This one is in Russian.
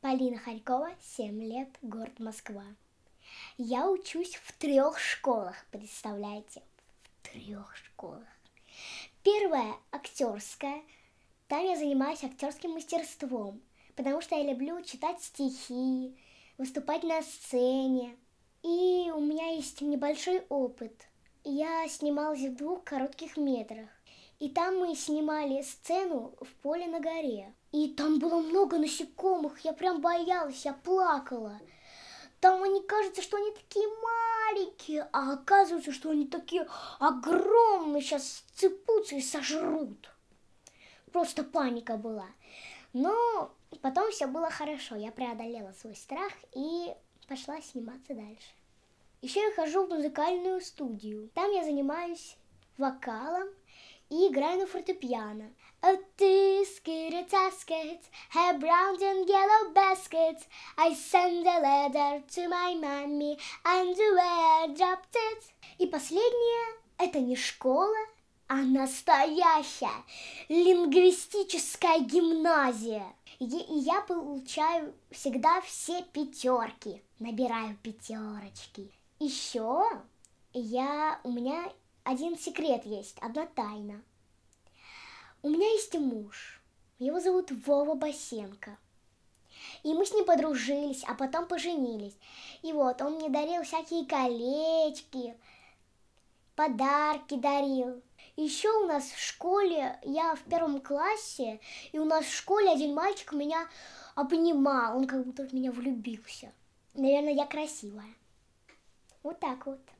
Полина Харькова, 7 лет, город Москва. Я учусь в трех школах, представляете? В трех школах. Первая актерская. Там я занимаюсь актерским мастерством, потому что я люблю читать стихи, выступать на сцене. И у меня есть небольшой опыт. Я снималась в двух коротких метрах. И там мы снимали сцену в поле на горе. И там было много насекомых, я прям боялась, я плакала. Там они кажется, что они такие маленькие, а оказывается, что они такие огромные, сейчас сцепутся и сожрут. Просто паника была. Но потом все было хорошо, я преодолела свой страх и пошла сниматься дальше. Еще я хожу в музыкальную студию. Там я занимаюсь вокалом и играю на фортепиано. Oh, two skittle taskets have brown and yellow baskets. I send a letter to my mommy and where I dropped it. И последнее – это не школа, а настоящая лингвистическая гимназия. И я получаю всегда все пятерки, набираю пятерочки. Еще я, у меня один секрет есть, одна тайна. У меня есть муж. Его зовут Вова Басенко. И мы с ним подружились, а потом поженились. И вот, он мне дарил всякие колечки, подарки дарил. Еще у нас в школе, я в первом классе, и у нас в школе один мальчик меня обнимал, он как будто в меня влюбился. Наверное, я красивая. Вот так вот.